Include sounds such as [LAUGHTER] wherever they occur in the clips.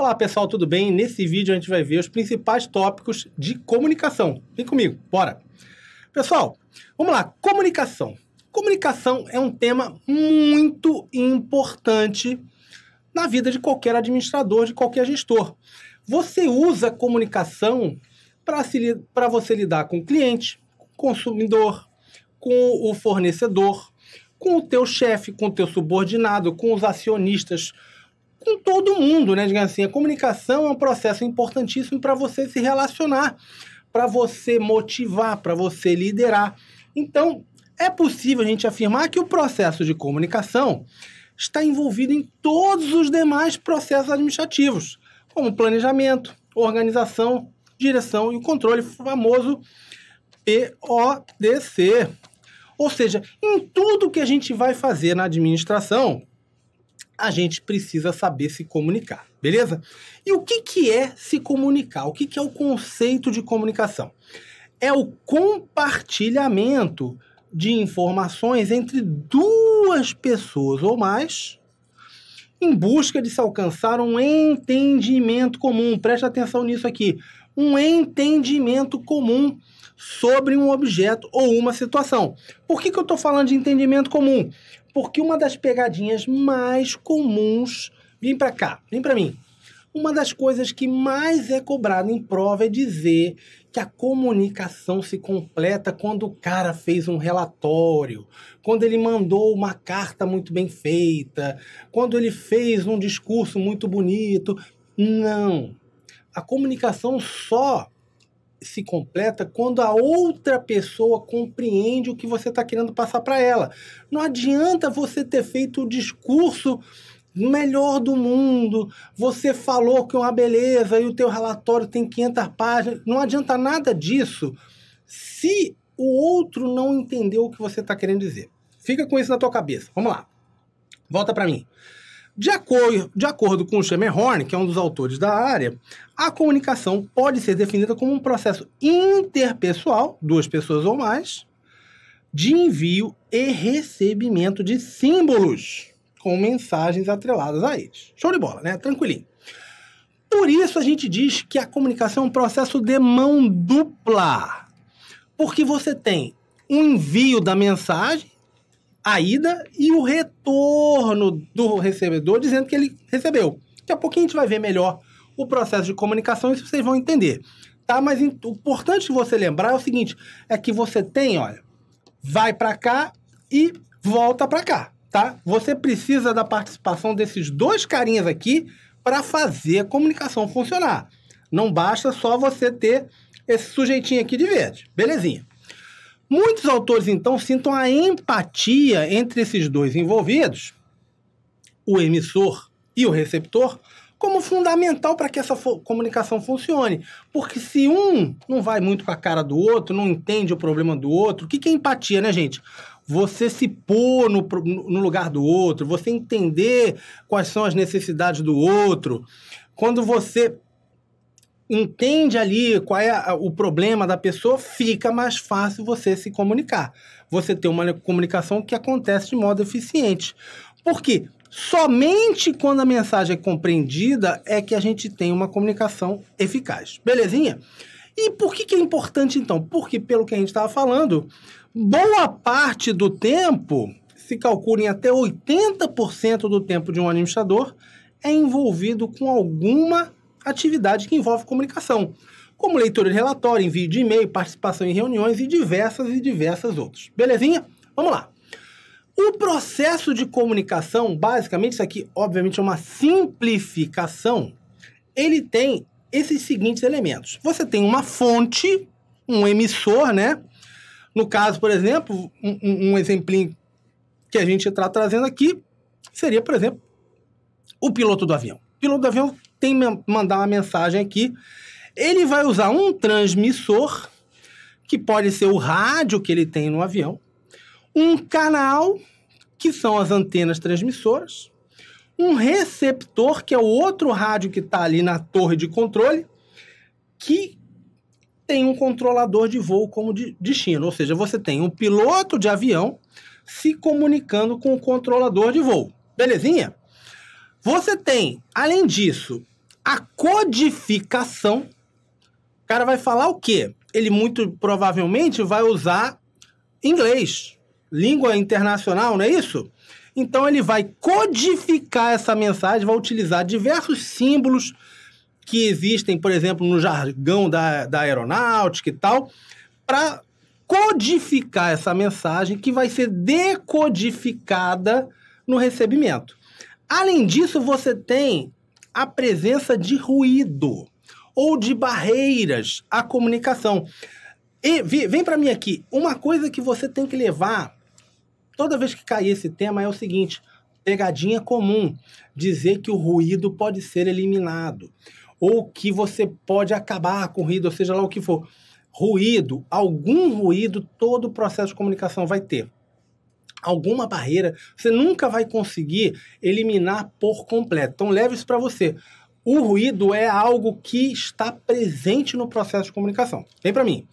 Olá pessoal, tudo bem? Nesse vídeo a gente vai ver os principais tópicos de comunicação. Vem comigo, bora! Pessoal, vamos lá, comunicação. Comunicação é um tema muito importante na vida de qualquer administrador, de qualquer gestor. Você usa comunicação para você lidar com o cliente, com o consumidor, com o fornecedor, com o teu chefe, com o teu subordinado, com os acionistas, com todo mundo, né? Digamos assim, a comunicação é um processo importantíssimo para você se relacionar, para você motivar, para você liderar. Então, é possível a gente afirmar que o processo de comunicação está envolvido em todos os demais processos administrativos, como planejamento, organização, direção e controle, famoso PODC. Ou seja, em tudo que a gente vai fazer na administração, a gente precisa saber se comunicar, beleza? E o que, que é se comunicar? O que, que é o conceito de comunicação? É o compartilhamento de informações entre duas pessoas ou mais em busca de se alcançar um entendimento comum. Preste atenção nisso aqui. Um entendimento comum sobre um objeto ou uma situação. Por que, que eu estou falando de entendimento comum? Porque uma das pegadinhas mais comuns. Vem para cá, vem para mim. Uma das coisas que mais é cobrada em prova é dizer que a comunicação se completa quando o cara fez um relatório, quando ele mandou uma carta muito bem feita, quando ele fez um discurso muito bonito. Não. A comunicação só se completa quando a outra pessoa compreende o que você está querendo passar para ela. Não adianta você ter feito o discurso melhor do mundo, você falou que é uma beleza e o teu relatório tem 500 páginas, não adianta nada disso se o outro não entendeu o que você está querendo dizer. Fica com isso na tua cabeça. Vamos lá. Volta para mim. De acordo, de acordo com Schemerhorn, que é um dos autores da área, a comunicação pode ser definida como um processo interpessoal, duas pessoas ou mais, de envio e recebimento de símbolos com mensagens atreladas a eles. Show de bola, né? Tranquilinho. Por isso a gente diz que a comunicação é um processo de mão dupla. Porque você tem o um envio da mensagem a ida e o retorno do recebedor dizendo que ele recebeu. Daqui a pouquinho a gente vai ver melhor o processo de comunicação e vocês vão entender. Tá? Mas o importante que você lembrar é o seguinte: é que você tem, olha, vai para cá e volta para cá, tá? Você precisa da participação desses dois carinhas aqui para fazer a comunicação funcionar. Não basta só você ter esse sujeitinho aqui de verde. Belezinha. Muitos autores, então, sintam a empatia entre esses dois envolvidos, o emissor e o receptor, como fundamental para que essa comunicação funcione. Porque se um não vai muito com a cara do outro, não entende o problema do outro, o que, que é empatia, né, gente? Você se pôr no, no lugar do outro, você entender quais são as necessidades do outro. Quando você entende ali qual é o problema da pessoa, fica mais fácil você se comunicar. Você ter uma comunicação que acontece de modo eficiente. Por quê? Somente quando a mensagem é compreendida é que a gente tem uma comunicação eficaz. Belezinha? E por que, que é importante então? Porque, pelo que a gente estava falando, boa parte do tempo, se calcula em até 80% do tempo de um administrador, é envolvido com alguma atividade que envolve comunicação, como leitura de relatório, envio de e-mail, participação em reuniões e diversas e diversas outras. Belezinha? Vamos lá. O processo de comunicação, basicamente, isso aqui, obviamente, é uma simplificação, ele tem esses seguintes elementos. Você tem uma fonte, um emissor, né? No caso, por exemplo, um, um exemplinho que a gente está trazendo aqui seria, por exemplo, o piloto do avião. O piloto do avião tem mandar uma mensagem aqui. Ele vai usar um transmissor, que pode ser o rádio que ele tem no avião, um canal, que são as antenas transmissoras, um receptor, que é o outro rádio que está ali na torre de controle, que tem um controlador de voo como de destino. Ou seja, você tem um piloto de avião se comunicando com o controlador de voo. Belezinha? Você tem, além disso, a codificação, o cara vai falar o quê? Ele muito provavelmente vai usar inglês, língua internacional, não é isso? Então ele vai codificar essa mensagem, vai utilizar diversos símbolos que existem, por exemplo, no jargão da, da aeronáutica e tal, para codificar essa mensagem que vai ser decodificada no recebimento. Além disso, você tem a presença de ruído ou de barreiras à comunicação. E vem para mim aqui, uma coisa que você tem que levar toda vez que cair esse tema é o seguinte: pegadinha comum, dizer que o ruído pode ser eliminado ou que você pode acabar com o ruído, ou seja lá o que for. Ruído, algum ruído, todo o processo de comunicação vai ter alguma barreira, você nunca vai conseguir eliminar por completo. Então leve isso para você. O ruído é algo que está presente no processo de comunicação. Vem para mim.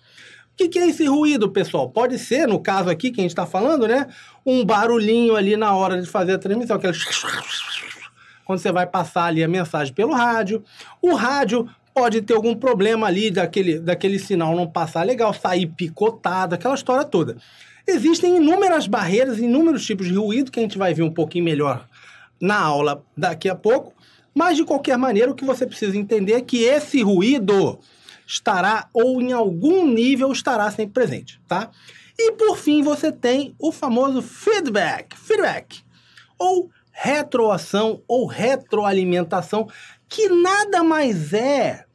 O que, é esse ruído, pessoal? Pode ser, no caso aqui que a gente está falando, né? Um barulhinho ali na hora de fazer a transmissão, aquele... quando você vai passar ali a mensagem pelo rádio. O rádio pode ter algum problema ali daquele, daquele sinal não passar legal, sair picotado, aquela história toda. Existem inúmeras barreiras, inúmeros tipos de ruído que a gente vai ver um pouquinho melhor na aula daqui a pouco, mas de qualquer maneira o que você precisa entender é que esse ruído estará ou em algum nível estará sempre presente, tá? E por fim, você tem o famoso feedback, feedback, ou retroação ou retroalimentação, que nada mais é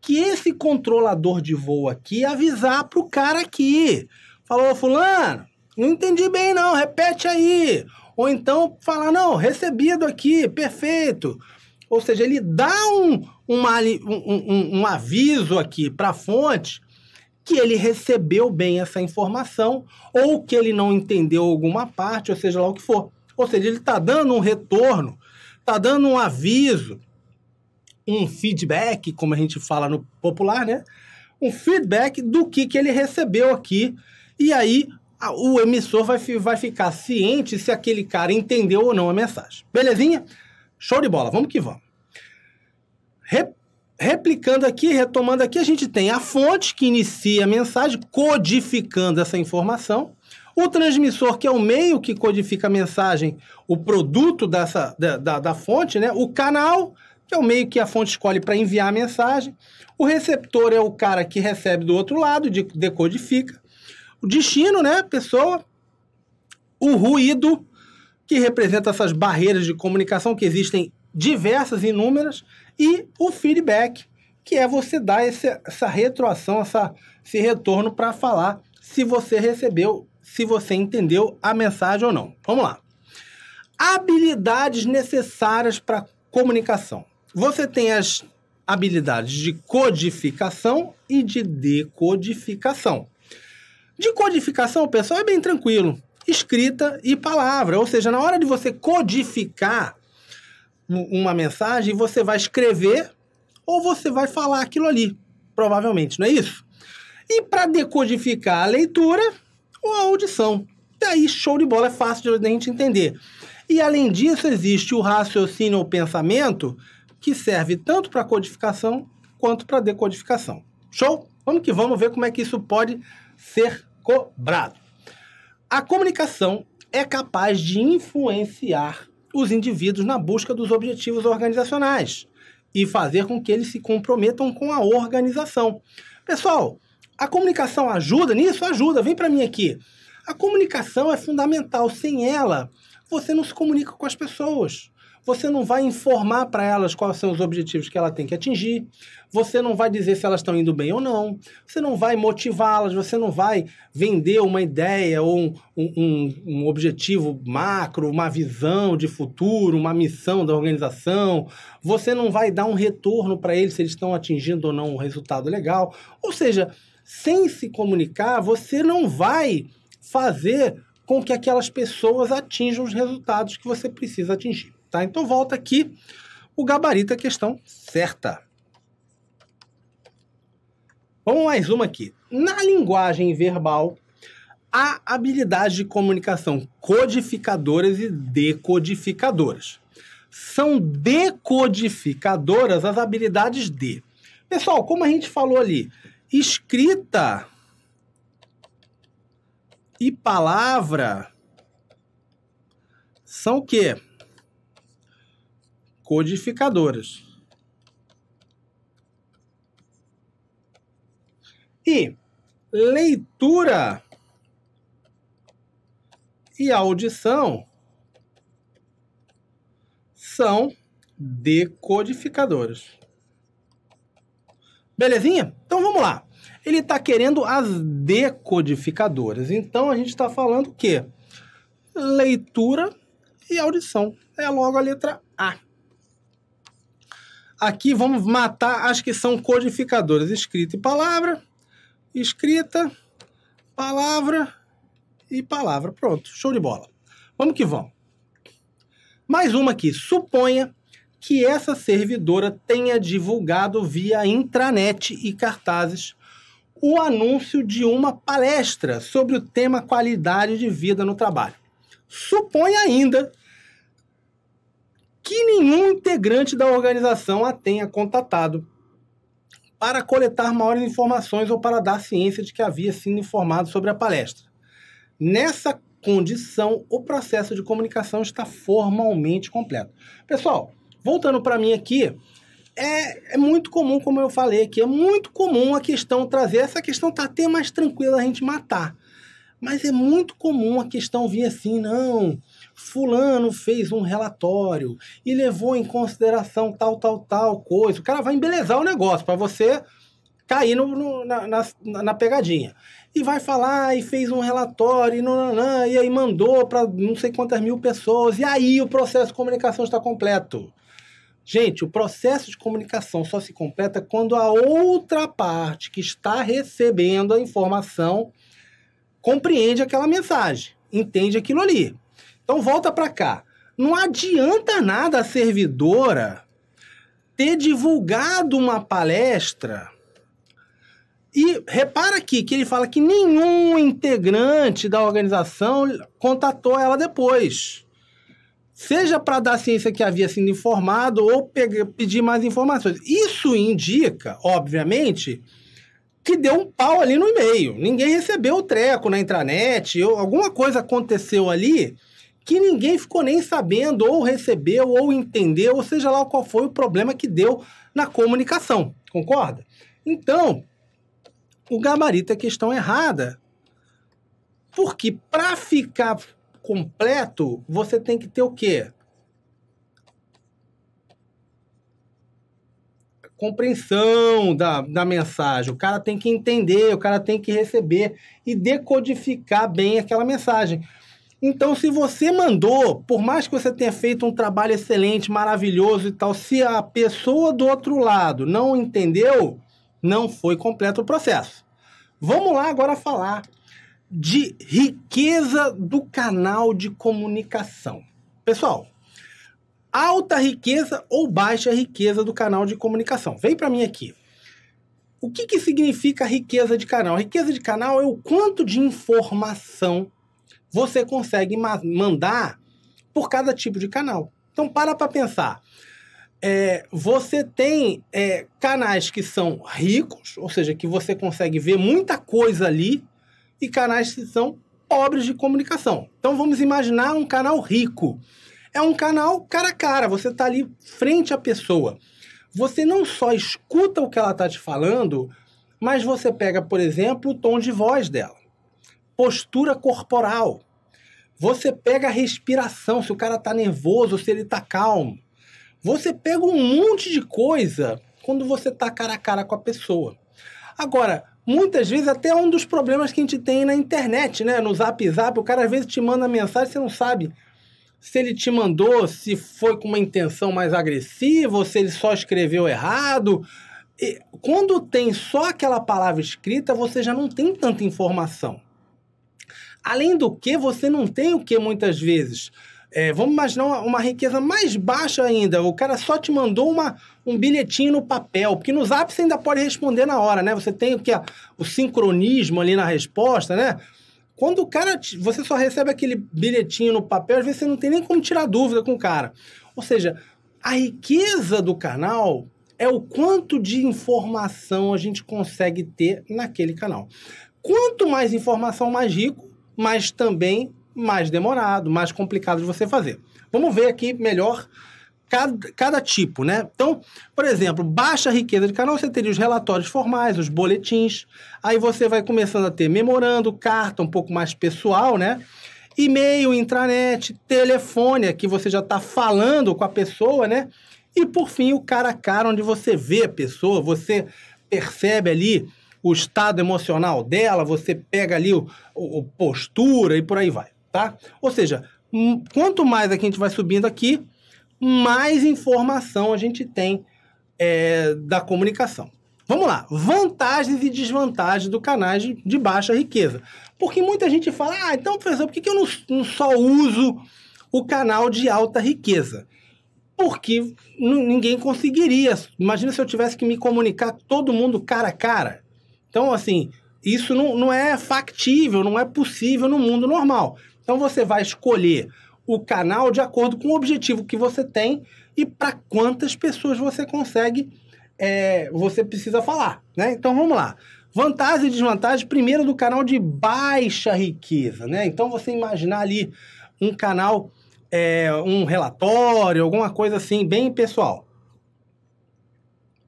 que esse controlador de voo aqui avisar para o cara aqui. Falou, fulano, não entendi bem não, repete aí. Ou então falar, não, recebido aqui, perfeito. Ou seja, ele dá um, uma, um, um, um aviso aqui para a fonte que ele recebeu bem essa informação ou que ele não entendeu alguma parte, ou seja lá o que for. Ou seja, ele está dando um retorno, está dando um aviso, um feedback, como a gente fala no popular, né? Um feedback do que, que ele recebeu aqui e aí o emissor vai, vai ficar ciente se aquele cara entendeu ou não a mensagem. Belezinha? Show de bola, vamos que vamos. Re, replicando aqui, retomando aqui, a gente tem a fonte que inicia a mensagem, codificando essa informação. O transmissor, que é o meio que codifica a mensagem, o produto dessa, da, da, da fonte, né? O canal, que é o meio que a fonte escolhe para enviar a mensagem. O receptor é o cara que recebe do outro lado, decodifica destino, né? Pessoa, o ruído, que representa essas barreiras de comunicação que existem diversas, inúmeras, e o feedback, que é você dar esse, essa retroação, essa, esse retorno para falar se você recebeu, se você entendeu a mensagem ou não. Vamos lá. Habilidades necessárias para comunicação. Você tem as habilidades de codificação e de decodificação. De codificação, pessoal, é bem tranquilo. Escrita e palavra. Ou seja, na hora de você codificar uma mensagem, você vai escrever ou você vai falar aquilo ali. Provavelmente, não é isso? E para decodificar a leitura ou a audição. Daí, show de bola, é fácil de a gente entender. E além disso, existe o raciocínio ou pensamento que serve tanto para codificação quanto para decodificação. Show? Vamos que vamos ver como é que isso pode ser cobrado. A comunicação é capaz de influenciar os indivíduos na busca dos objetivos organizacionais e fazer com que eles se comprometam com a organização. Pessoal, a comunicação ajuda nisso? Ajuda, vem para mim aqui. A comunicação é fundamental. Sem ela, você não se comunica com as pessoas você não vai informar para elas quais são os objetivos que ela tem que atingir, você não vai dizer se elas estão indo bem ou não, você não vai motivá-las, você não vai vender uma ideia ou um, um, um, objetivo macro, uma visão de futuro, uma missão da organização, você não vai dar um retorno para eles se eles estão atingindo ou não um resultado legal. Ou seja, sem se comunicar, você não vai fazer com que aquelas pessoas atinjam os resultados que você precisa atingir. Tá? Então volta aqui o gabarito a questão certa. Vamos mais uma aqui. Na linguagem verbal, há habilidades de comunicação codificadoras e decodificadoras. São decodificadoras as habilidades de. Pessoal, como a gente falou ali, escrita e palavra são o quê? codificadoras. E leitura e audição são decodificadores. Belezinha? Então vamos lá. Ele está querendo as decodificadoras. Então a gente está falando o quê? Leitura e audição. É logo a letra A. Aqui vamos matar as que são codificadoras, escrita e palavra, escrita, palavra e palavra. Pronto, show de bola. Vamos que vamos. Mais uma aqui. Suponha que essa servidora tenha divulgado via intranet e cartazes o anúncio de uma palestra sobre o tema qualidade de vida no trabalho. Suponha ainda que nenhum integrante da organização a tenha contatado para coletar maiores informações ou para dar ciência de que havia sido informado sobre a palestra. Nessa condição, o processo de comunicação está formalmente completo. Pessoal, voltando para mim aqui, é, é, muito comum, como eu falei aqui, é muito comum a questão trazer, essa questão tá até mais tranquila a gente matar. Mas é muito comum a questão vir assim, não, fulano fez um relatório e levou em consideração tal, tal, tal coisa. O cara vai embelezar o negócio para você cair no, no na, na, na, pegadinha. E vai falar e fez um relatório e, nananã, e aí mandou para não sei quantas mil pessoas. E aí o processo de comunicação está completo. Gente, o processo de comunicação só se completa quando a outra parte que está recebendo a informação compreende aquela mensagem, entende aquilo ali. Então volta para cá. Não adianta nada a servidora ter divulgado uma palestra. E repara aqui que ele fala que nenhum integrante da organização contatou ela depois. Seja para dar ciência que havia sido informado ou pedir mais informações. Isso indica, obviamente, que deu um pau ali no e-mail. Ninguém recebeu o treco na intranet, alguma coisa aconteceu ali que ninguém ficou nem sabendo, ou recebeu, ou entendeu, ou seja lá qual foi o problema que deu na comunicação. Concorda? Então, o gabarito é questão errada. Porque para ficar completo, você tem que ter o quê? compreensão da, da mensagem, o cara tem que entender, o cara tem que receber e decodificar bem aquela mensagem. Então, se você mandou, por mais que você tenha feito um trabalho excelente, maravilhoso e tal, se a pessoa do outro lado não entendeu, não foi completo o processo. Vamos lá agora falar de riqueza do canal de comunicação. Pessoal, alta riqueza ou baixa riqueza do canal de comunicação. Vem para mim aqui. O que, que significa riqueza de canal? Riqueza de canal é o quanto de informação você consegue mandar por cada tipo de canal. Então, para para pensar. É, você tem é, canais que são ricos, ou seja, que você consegue ver muita coisa ali, e canais que são pobres de comunicação. Então vamos imaginar um canal rico. É um canal cara a cara, você está ali frente à pessoa. Você não só escuta o que ela está te falando, mas você pega, por exemplo, o tom de voz dela postura corporal. Você pega a respiração, se o cara tá nervoso, se ele tá calmo. Você pega um monte de coisa quando você tá cara a cara com a pessoa. Agora, muitas vezes até é um dos problemas que a gente tem na internet, né? No Zap Zap, o cara às vezes te manda mensagem, você não sabe se ele te mandou, se foi com uma intenção mais agressiva, ou se ele só escreveu errado. E quando tem só aquela palavra escrita, você já não tem tanta informação. Além do que, você não tem o que muitas vezes. É, vamos imaginar uma, uma, riqueza mais baixa ainda. O cara só te mandou uma, um bilhetinho no papel, porque no zap você ainda pode responder na hora, né? Você tem o que? O sincronismo ali na resposta, né? Quando o cara. Te, você só recebe aquele bilhetinho no papel, às vezes você não tem nem como tirar dúvida com o cara. Ou seja, a riqueza do canal é o quanto de informação a gente consegue ter naquele canal. Quanto mais informação, mais rico mas também mais demorado, mais complicado de você fazer. Vamos ver aqui melhor cada, cada tipo, né? Então, por exemplo, baixa riqueza de canal, você teria os relatórios formais, os boletins, aí você vai começando a ter memorando, carta um pouco mais pessoal, né? E-mail, intranet, telefone, que você já está falando com a pessoa, né? E por fim, o cara a cara, onde você vê a pessoa, você percebe ali o estado emocional dela, você pega ali o, o, o postura e por aí vai, tá? Ou seja, hum, quanto mais aqui a gente vai subindo aqui, mais informação a gente tem é, da comunicação. Vamos lá, vantagens e desvantagens do canais de, de, baixa riqueza. Porque muita gente fala, ah, então, professor, por que, que eu não, não só uso o canal de alta riqueza? Porque ninguém conseguiria. Imagina se eu tivesse que me comunicar todo mundo cara a cara. Então, assim, isso não, não é factível, não é possível no mundo normal. Então, você vai escolher o canal de acordo com o objetivo que você tem e para quantas pessoas você consegue, é, você precisa falar, né? Então, vamos lá. Vantagem e desvantagem, primeiro, do canal de baixa riqueza, né? Então, você imaginar ali um canal, é, um relatório, alguma coisa assim, bem pessoal.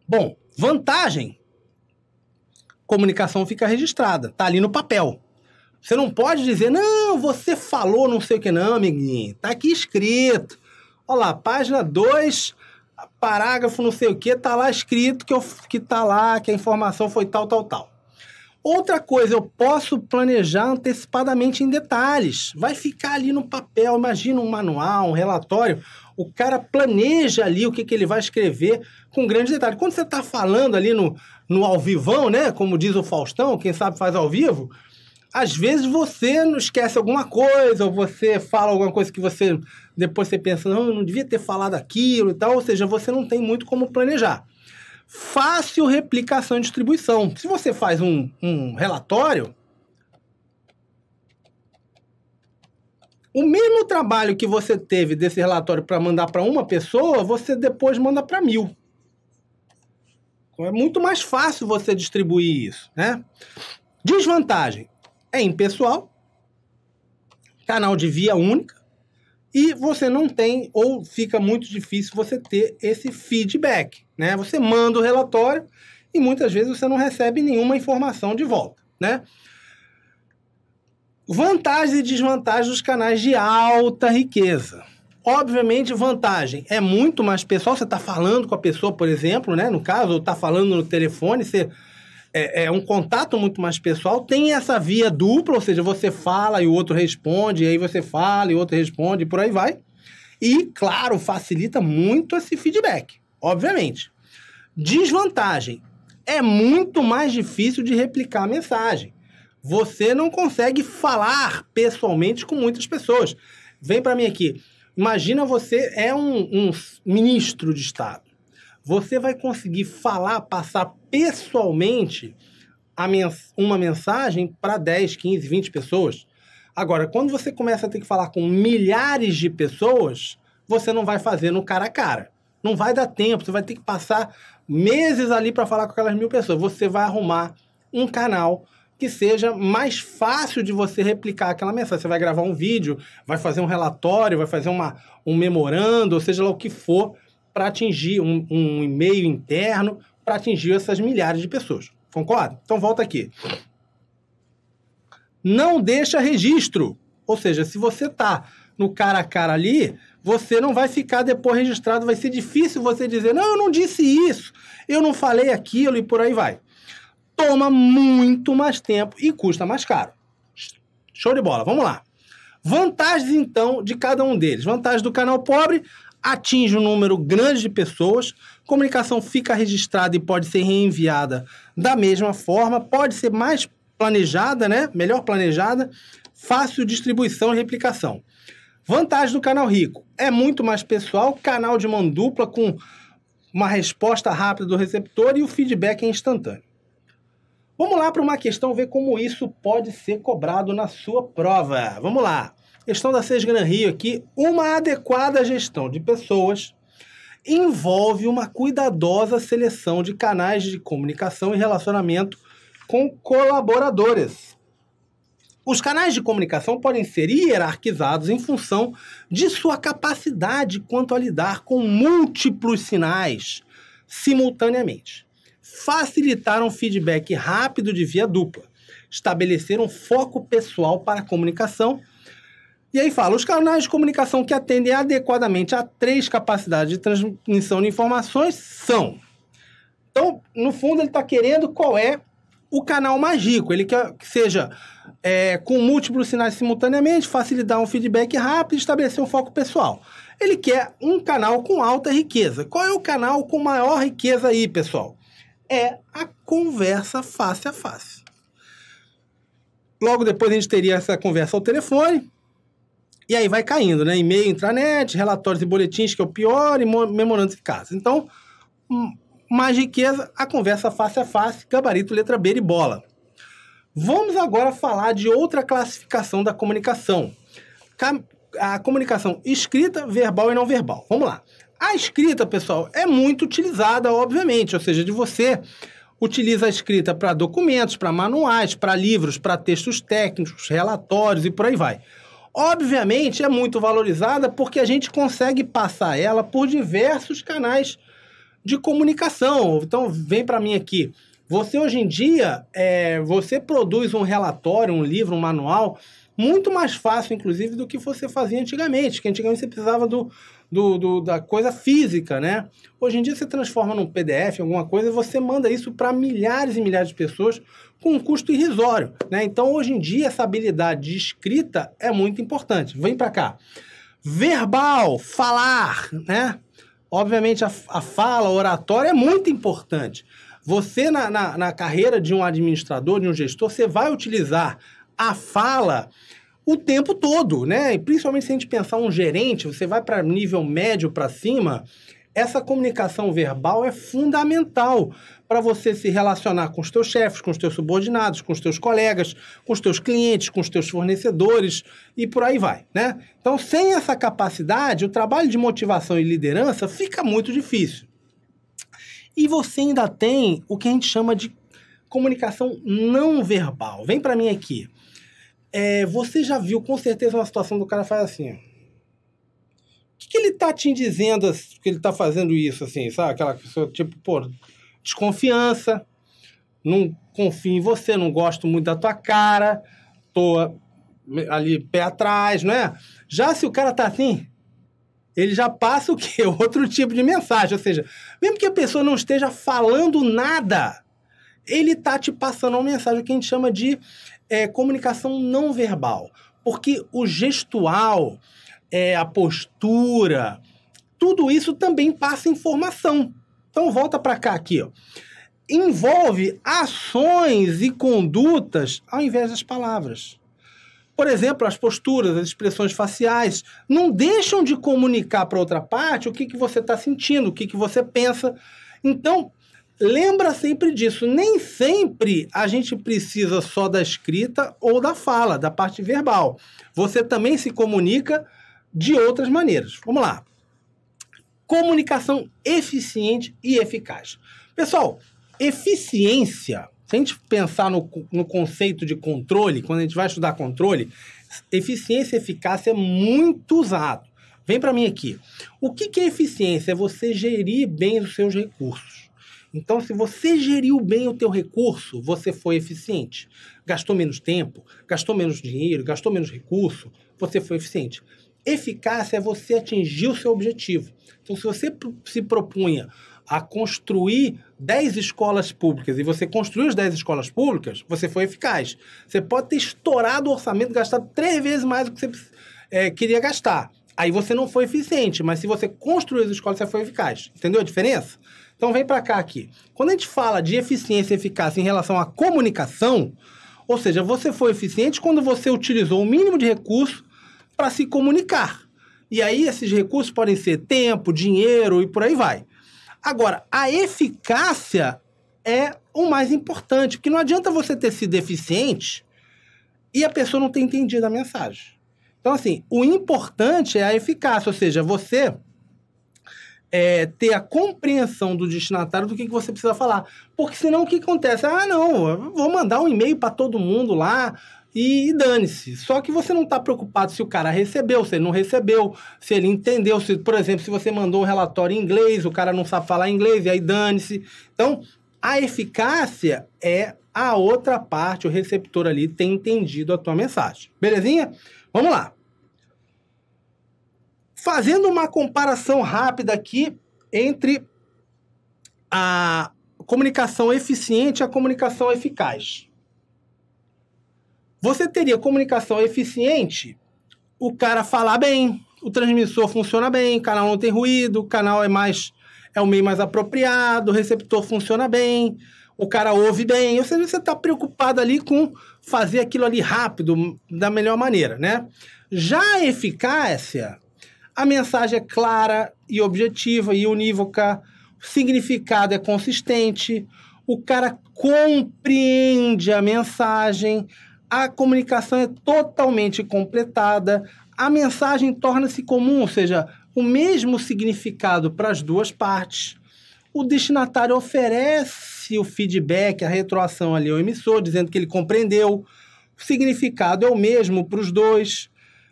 Bom, vantagem comunicação fica registrada, tá ali no papel. Você não pode dizer, não, você falou não sei o que não, amiguinho. Tá aqui escrito. Olha lá, página 2, parágrafo não sei o que, tá lá escrito que, eu, que tá lá, que a informação foi tal, tal, tal. Outra coisa, eu posso planejar antecipadamente em detalhes. Vai ficar ali no papel, imagina um manual, um relatório. O cara planeja ali o que, que ele vai escrever com grande detalhe. Quando você está falando ali no, no ao vivão, né? Como diz o Faustão, quem sabe faz ao vivo. Às vezes você não esquece alguma coisa, ou você fala alguma coisa que você depois você pensa, não, eu não devia ter falado aquilo e tal. Ou seja, você não tem muito como planejar. Fácil replicação e distribuição. Se você faz um, um relatório, O mesmo trabalho que você teve desse relatório para mandar para uma pessoa, você depois manda para mil. Então é muito mais fácil você distribuir isso, né? Desvantagem é impessoal, canal de via única, e você não tem ou fica muito difícil você ter esse feedback, né? Você manda o relatório e muitas vezes você não recebe nenhuma informação de volta, né? Vantagens e desvantagens dos canais de alta riqueza. Obviamente, vantagem é muito mais pessoal. Você está falando com a pessoa, por exemplo, né? No caso, está falando no telefone, você é, é, é, um contato muito mais pessoal, tem essa via dupla, ou seja, você fala e o outro responde, e aí você fala e o outro responde, e por aí vai. E, claro, facilita muito esse feedback, obviamente. Desvantagem: é muito mais difícil de replicar a mensagem. Você não consegue falar pessoalmente com muitas pessoas. Vem para mim aqui. Imagina você é um, um ministro de Estado você vai conseguir falar, passar pessoalmente mens uma mensagem para 10, 15, 20 pessoas. Agora, quando você começa a ter que falar com milhares de pessoas, você não vai fazer no cara a cara. Não vai dar tempo, você vai ter que passar meses ali para falar com aquelas mil pessoas. Você vai arrumar um canal que seja mais fácil de você replicar aquela mensagem. Você vai gravar um vídeo, vai fazer um relatório, vai fazer uma, um memorando, ou seja lá o que for, para atingir um, um e-mail interno, para atingir essas milhares de pessoas. Concorda? Então volta aqui. Não deixa registro. Ou seja, se você tá no cara a cara ali, você não vai ficar depois registrado, vai ser difícil você dizer: "Não, eu não disse isso, eu não falei aquilo" e por aí vai. Toma muito mais tempo e custa mais caro. Show de bola, vamos lá. Vantagens então de cada um deles. Vantagem do canal pobre, atinge um número grande de pessoas, comunicação fica registrada e pode ser reenviada da mesma forma, pode ser mais planejada, né? Melhor planejada, fácil distribuição e replicação. Vantagem do canal rico: é muito mais pessoal, canal de mão dupla com uma resposta rápida do receptor e o feedback é instantâneo. Vamos lá para uma questão ver como isso pode ser cobrado na sua prova. Vamos lá. Gestão da Seis Gran Rio aqui, uma adequada gestão de pessoas envolve uma cuidadosa seleção de canais de comunicação e relacionamento com colaboradores. Os canais de comunicação podem ser hierarquizados em função de sua capacidade quanto a lidar com múltiplos sinais simultaneamente. Facilitar um feedback rápido de via dupla, estabelecer um foco pessoal para a comunicação e aí fala, os canais de comunicação que atendem adequadamente a três capacidades de transmissão de informações são. Então, no fundo, ele está querendo qual é o canal mais rico. Ele quer que seja é, com múltiplos sinais simultaneamente, facilitar um feedback rápido e estabelecer um foco pessoal. Ele quer um canal com alta riqueza. Qual é o canal com maior riqueza aí, pessoal? É a conversa face a face. Logo depois a gente teria essa conversa ao telefone, e aí vai caindo, né? E-mail, intranet, relatórios e boletins, que é o pior, e memorandos de casa. Então, hum, mais riqueza, a conversa face a face, gabarito, letra B e bola. Vamos agora falar de outra classificação da comunicação. A comunicação escrita, verbal e não verbal. Vamos lá. A escrita, pessoal, é muito utilizada, obviamente, ou seja, de você utiliza a escrita para documentos, para manuais, para livros, para textos técnicos, relatórios e por aí vai. Obviamente é muito valorizada porque a gente consegue passar ela por diversos canais de comunicação. Então vem para mim aqui. Você hoje em dia, é, você produz um relatório, um livro, um manual muito mais fácil, inclusive, do que você fazia antigamente, que antigamente você precisava do, do, do da coisa física, né? Hoje em dia você transforma num PDF, alguma coisa, e você manda isso para milhares e milhares de pessoas com um custo irrisório, né? Então, hoje em dia, essa habilidade de escrita é muito importante. Vem para cá. Verbal, falar, né? Obviamente, a, a fala, a oratória é muito importante. Você, na, na, na carreira de um administrador, de um gestor, você vai utilizar a fala o tempo todo, né? E principalmente se a gente pensar um gerente, você vai para nível médio para cima, essa comunicação verbal é fundamental para você se relacionar com os teus chefes, com os teus subordinados, com os teus colegas, com os teus clientes, com os teus fornecedores e por aí vai, né? Então, sem essa capacidade, o trabalho de motivação e liderança fica muito difícil. E você ainda tem o que a gente chama de comunicação não verbal. Vem para mim aqui. É, você já viu com certeza uma situação do cara faz assim. O que, que ele tá te dizendo que ele tá fazendo isso, assim, sabe? Aquela pessoa, tipo, pô, desconfiança, não confio em você, não gosto muito da tua cara, tô ali pé atrás, não é? Já se o cara tá assim, ele já passa o quê? [LAUGHS] Outro tipo de mensagem. Ou seja, mesmo que a pessoa não esteja falando nada, ele tá te passando uma mensagem que a gente chama de é, comunicação não verbal. Porque o gestual, é, a postura, tudo isso também passa informação. Então volta para cá aqui, ó. Envolve ações e condutas ao invés das palavras. Por exemplo, as posturas, as expressões faciais não deixam de comunicar para outra parte o que, que você está sentindo, o que, que você pensa. Então, lembra sempre disso. Nem sempre a gente precisa só da escrita ou da fala, da parte verbal. Você também se comunica de outras maneiras. Vamos lá. Comunicação eficiente e eficaz. Pessoal, eficiência, se a gente pensar no, no conceito de controle, quando a gente vai estudar controle, eficiência e eficácia é muito usado. Vem para mim aqui. O que, que é eficiência? É você gerir bem os seus recursos. Então, se você geriu bem o teu recurso, você foi eficiente. Gastou menos tempo, gastou menos dinheiro, gastou menos recurso, você foi eficiente. Eficácia é você atingir o seu objetivo. Então, se você se propunha a construir 10 escolas públicas e você construiu as 10 escolas públicas, você foi eficaz. Você pode ter estourado o orçamento, gastado três vezes mais do que você é, queria gastar. Aí você não foi eficiente, mas se você construiu as escolas, você foi eficaz. Entendeu a diferença? Então vem para cá aqui. Quando a gente fala de eficiência e eficácia em relação à comunicação, ou seja, você foi eficiente quando você utilizou o mínimo de recurso para se comunicar. E aí esses recursos podem ser tempo, dinheiro e por aí vai. Agora, a eficácia é o mais importante, porque não adianta você ter sido eficiente e a pessoa não ter entendido a mensagem. Então, assim, o importante é a eficácia, ou seja, você é, ter a compreensão do destinatário do que, que você precisa falar. Porque senão o que acontece? Ah, não, vou mandar um e-mail para todo mundo lá e, e dane-se. Só que você não está preocupado se o cara recebeu, se ele não recebeu, se ele entendeu, se, por exemplo, se você mandou um relatório em inglês, o cara não sabe falar inglês, e aí dane-se. Então, a eficácia é a outra parte, o receptor ali ter entendido a tua mensagem. Belezinha? Vamos lá. Fazendo uma comparação rápida aqui entre a comunicação eficiente e a comunicação eficaz. Você teria comunicação eficiente, o cara falar bem, o transmissor funciona bem, o canal não tem ruído, o canal é mais é o meio mais apropriado, o receptor funciona bem, o cara ouve bem, ou seja, você está preocupado ali com fazer aquilo ali rápido, da melhor maneira, né? Já a eficácia a mensagem é clara e objetiva e unívoca, o significado é consistente, o cara compreende a mensagem, a comunicação é totalmente completada, a mensagem torna-se comum, ou seja, o mesmo significado para as duas partes. O destinatário oferece o feedback, a retroação ali ao emissor, dizendo que ele compreendeu. O significado é o mesmo para os dois.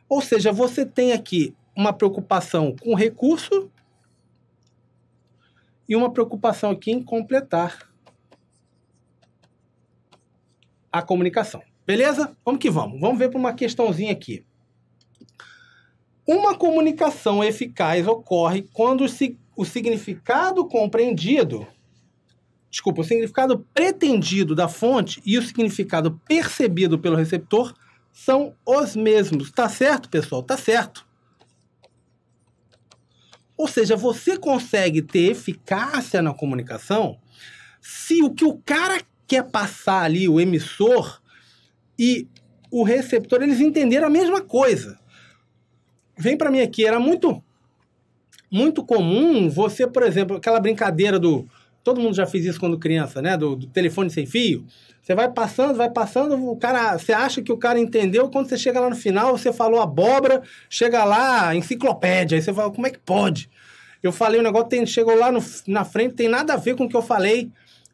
Ou seja, você tem aqui uma preocupação com recurso e uma preocupação aqui em completar a comunicação. Beleza? Vamos que vamos. Vamos ver para uma questãozinha aqui. Uma comunicação eficaz ocorre quando o, o significado compreendido, desculpa, o significado pretendido da fonte e o significado percebido pelo receptor são os mesmos. Tá certo, pessoal? Tá certo. Ou seja, você consegue ter eficácia na comunicação se o que o cara quer passar ali, o emissor e o receptor, eles entenderam a mesma coisa. Vem para mim aqui, era muito muito comum você, por exemplo, aquela brincadeira do Todo mundo já fez isso quando criança, né? Do, do, telefone sem fio. Você vai passando, vai passando, o cara, você acha que o cara entendeu, quando você chega lá no final, você falou abóbora, chega lá, enciclopédia. Aí você fala, como é que pode? Eu falei um negócio, tem, chegou lá no, na frente, tem nada a ver com o que eu falei.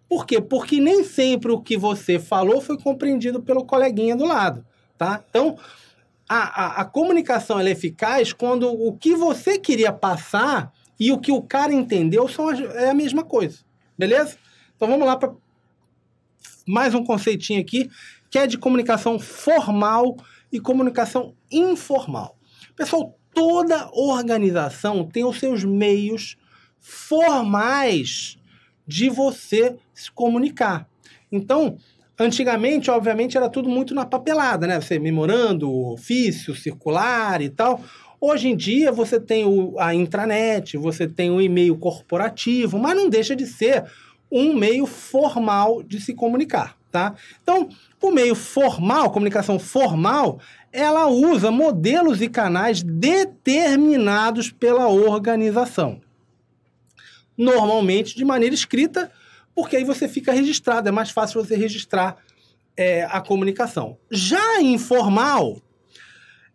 Por quê? Porque nem sempre o que você falou foi compreendido pelo coleguinha do lado, tá? Então, a, a, a comunicação é eficaz quando o que você queria passar e o que o cara entendeu são, é a mesma coisa. Beleza? Então vamos lá para mais um conceitinho aqui, que é de comunicação formal e comunicação informal. Pessoal, toda organização tem os seus meios formais de você se comunicar. Então, antigamente, obviamente, era tudo muito na papelada, né? Você memorando, ofício, circular e tal. Hoje em dia você tem o, a intranet, você tem o e-mail corporativo, mas não deixa de ser um meio formal de se comunicar, tá? Então, o meio formal, comunicação formal, ela usa modelos e canais determinados pela organização. Normalmente de maneira escrita, porque aí você fica registrado, é mais fácil você registrar é, a comunicação. Já informal,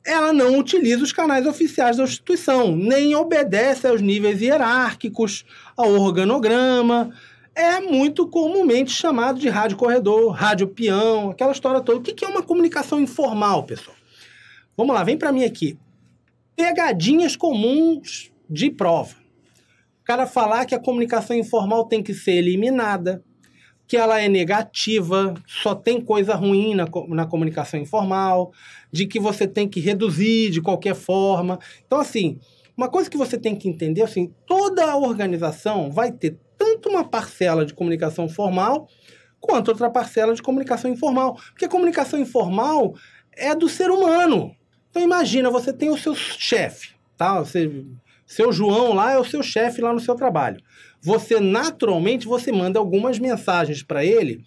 ela não utiliza os canais oficiais da instituição, nem obedece aos níveis hierárquicos, ao organograma. É muito comumente chamado de rádio corredor, rádio peão, aquela história toda. O que é uma comunicação informal, pessoal? Vamos lá, vem para mim aqui. Pegadinhas comuns de prova. O cara falar que a comunicação informal tem que ser eliminada, que ela é negativa, só tem coisa ruim na, na comunicação informal, de que você tem que reduzir de qualquer forma. Então, assim, uma coisa que você tem que entender, assim, toda a organização vai ter tanto uma parcela de comunicação formal quanto outra parcela de comunicação informal. Porque a comunicação informal é do ser humano. Então, imagina, você tem o seu chefe, tá? Você, seu João lá é o seu chefe lá no seu trabalho você naturalmente você manda algumas mensagens para ele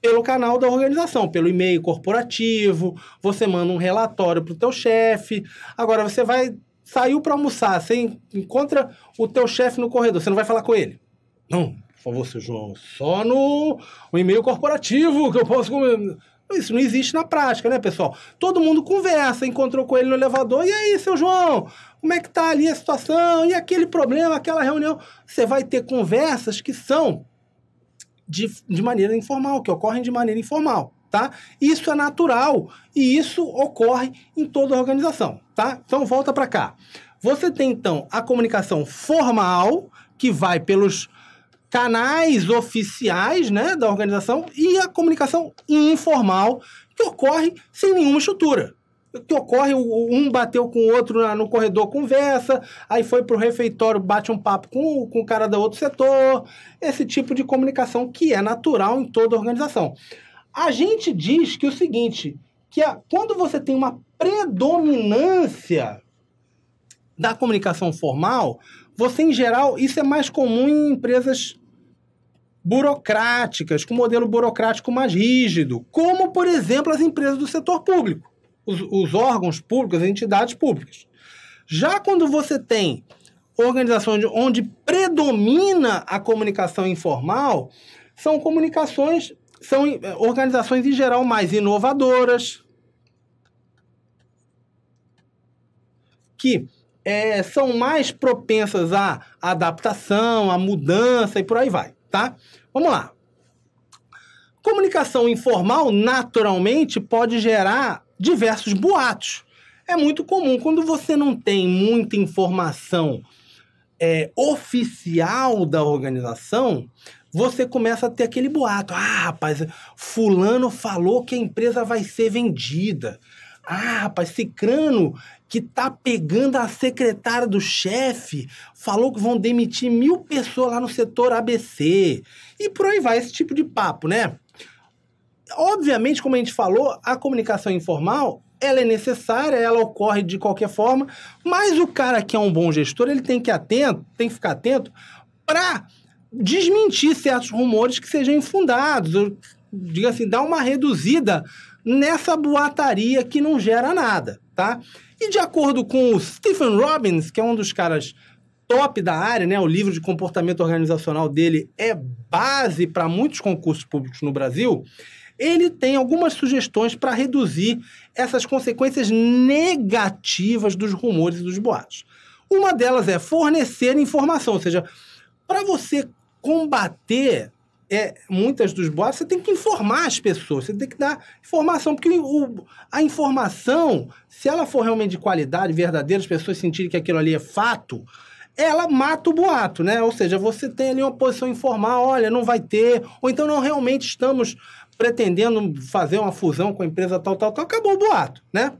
pelo canal da organização, pelo e-mail corporativo, você manda um relatório para o teu chefe. Agora você vai saiu para almoçar, você encontra o teu chefe no corredor, você não vai falar com ele? Não, por favor, seu João, só no e-mail corporativo que eu posso isso não existe na prática, né, pessoal? Todo mundo conversa, encontrou com ele no elevador, e aí, seu João? como é que está ali a situação, e aquele problema, aquela reunião. Você vai ter conversas que são de, de maneira informal, que ocorrem de maneira informal. Tá? Isso é natural e isso ocorre em toda a organização. Tá? Então volta para cá. Você tem então a comunicação formal, que vai pelos canais oficiais né, da organização, e a comunicação informal, que ocorre sem nenhuma estrutura ocorre, um bateu com o outro no corredor, conversa, aí foi pro refeitório, bate um papo com, com o cara do outro setor, esse tipo de comunicação que é natural em toda organização. A gente diz que o seguinte, que a, quando você tem uma predominância da comunicação formal, você em geral, isso é mais comum em empresas burocráticas, com modelo burocrático mais rígido, como por exemplo as empresas do setor público os, os órgãos públicos, as entidades públicas. Já quando você tem organizações onde predomina a comunicação informal, são comunicações, são eh, organizações em geral mais inovadoras, que é, são mais propensas à adaptação, à mudança e por aí vai, tá? Vamos lá. Comunicação informal naturalmente pode gerar diversos boatos. É muito comum quando você não tem muita informação é, oficial da organização, você começa a ter aquele boato. Ah, rapaz, fulano falou que a empresa vai ser vendida. Ah, rapaz, Cicrano, que tá pegando a secretária do chefe, falou que vão demitir mil pessoas lá no setor ABC. E por aí vai esse tipo de papo, né? obviamente, como a gente falou, a comunicação informal ela é necessária, ela ocorre de qualquer forma, mas o cara que é um bom gestor, ele tem que atento, tem que ficar atento para desmentir certos rumores que sejam infundados, ou, diga assim, dar uma reduzida nessa boataria que não gera nada, tá? E de acordo com o Stephen Robbins, que é um dos caras top da área, né? O livro de comportamento organizacional dele é base para muitos concursos públicos no Brasil ele tem algumas sugestões para reduzir essas consequências negativas dos rumores e dos boatos. Uma delas é fornecer informação, ou seja, para você combater é, muitas dos boatos, você tem que informar as pessoas, você tem que dar informação, porque o, a informação, se ela for realmente de qualidade, verdadeira, as pessoas sentirem que aquilo ali é fato, ela mata o boato, né? Ou seja, você tem ali uma posição informal, olha, não vai ter, ou então não realmente estamos pretendendo fazer uma fusão com a empresa tal, tal, tal, acabou o boato, né?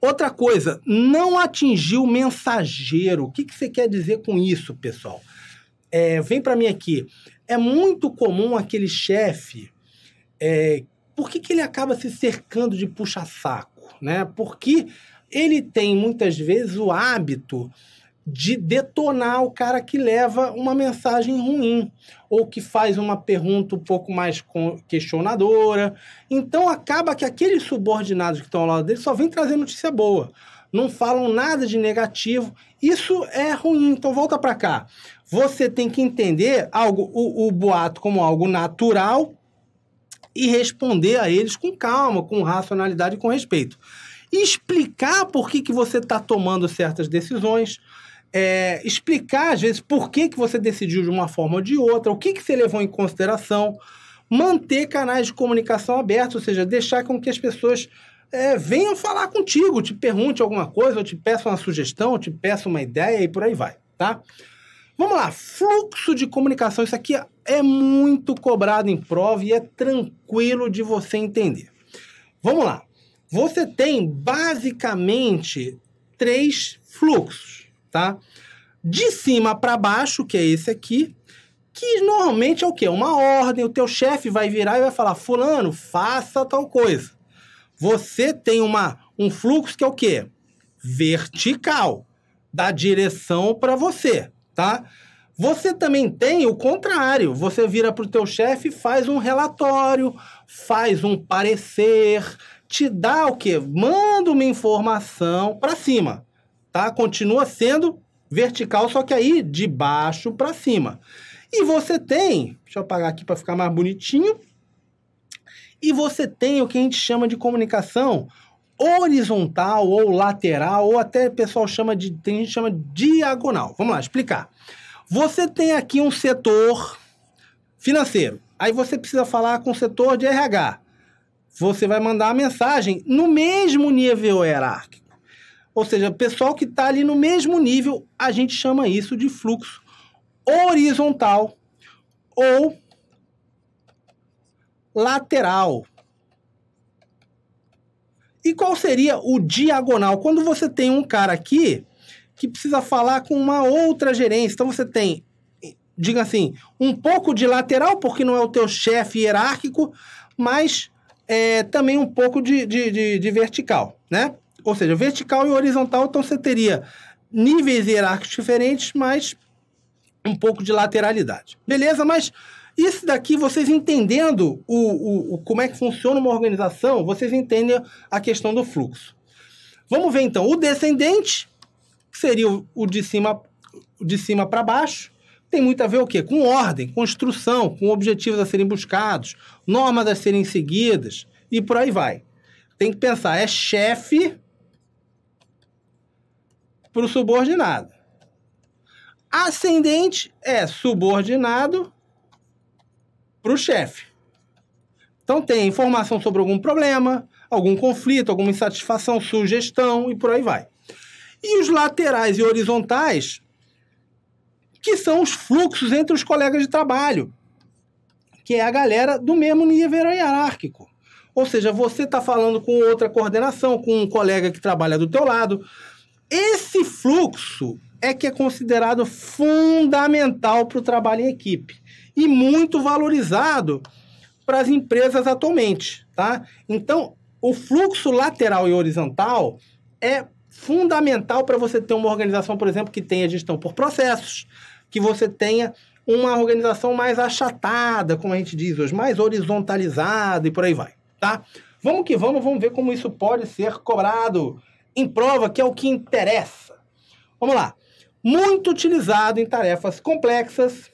Outra coisa, não atingiu o mensageiro. O que, que você quer dizer com isso, pessoal? É, vem para mim aqui. É muito comum aquele chefe. É, por que, que ele acaba se cercando de puxa-saco? Né? Porque ele tem muitas vezes o hábito de detonar o cara que leva uma mensagem ruim ou que faz uma pergunta um pouco mais questionadora. Então acaba que aqueles subordinados que estão ao lado dele só vêm trazer notícia boa. Não falam nada de negativo. Isso é ruim. Então volta para cá. Você tem que entender algo, o, o boato como algo natural e responder a eles com calma, com racionalidade e com respeito. explicar por que, que você está tomando certas decisões é, explicar, às vezes, por que, que você decidiu de uma forma ou de outra, o que, que você levou em consideração, manter canais de comunicação abertos, ou seja, deixar com que as pessoas é, venham falar contigo, te pergunte alguma coisa, ou te peça uma sugestão, ou te peça uma ideia e por aí vai, tá? Vamos lá, fluxo de comunicação. Isso aqui é muito cobrado em prova e é tranquilo de você entender. Vamos lá. Você tem basicamente três fluxos tá? De cima para baixo, que é esse aqui, que normalmente é o quê? Uma ordem, o teu chefe vai virar e vai falar: "Fulano, faça tal coisa". Você tem uma um fluxo que é o quê? Vertical, da direção para você, tá? Você também tem o contrário. Você vira para o teu chefe, faz um relatório, faz um parecer, te dá o quê? Manda uma informação para cima tá? Continua sendo vertical, só que aí de baixo para cima. E você tem, deixa eu apagar aqui para ficar mais bonitinho, e você tem o que a gente chama de comunicação horizontal ou lateral, ou até o pessoal chama de, tem gente chama de diagonal. Vamos lá, explicar. Você tem aqui um setor financeiro. Aí você precisa falar com o setor de RH. Você vai mandar a mensagem no mesmo nível hierárquico. Ou seja, pessoal que está ali no mesmo nível, a gente chama isso de fluxo horizontal ou lateral. E qual seria o diagonal? Quando você tem um cara aqui que precisa falar com uma outra gerência, então você tem, diga assim, um pouco de lateral, porque não é o teu chefe hierárquico, mas é, também um pouco de, de, de, de vertical, né? Ou seja, vertical e horizontal, então você teria níveis hierárquicos diferentes, mas um pouco de lateralidade. Beleza? Mas isso daqui, vocês entendendo o, o, o, como é que funciona uma organização, vocês entendem a questão do fluxo. Vamos ver então. O descendente seria o, o de cima, de cima para baixo. Tem muito a ver o quê? Com ordem, construção, com objetivos a serem buscados, normas a serem seguidas e por aí vai. Tem que pensar, é chefe para o subordinado. Ascendente é subordinado para o chefe. Então tem informação sobre algum problema, algum conflito, alguma insatisfação, sugestão e por aí vai. E os laterais e horizontais, que são os fluxos entre os colegas de trabalho, que é a galera do mesmo nível hierárquico. Ou seja, você está falando com outra coordenação, com um colega que trabalha do teu lado, esse fluxo é que é considerado fundamental para o trabalho em equipe e muito valorizado para as empresas atualmente, tá? Então, o fluxo lateral e horizontal é fundamental para você ter uma organização, por exemplo, que tenha gestão por processos, que você tenha uma organização mais achatada, como a gente diz hoje, mais horizontalizada e por aí vai, tá? Vamos que vamos, vamos ver como isso pode ser cobrado em prova, que é o que interessa. Vamos lá. Muito utilizado em tarefas complexas,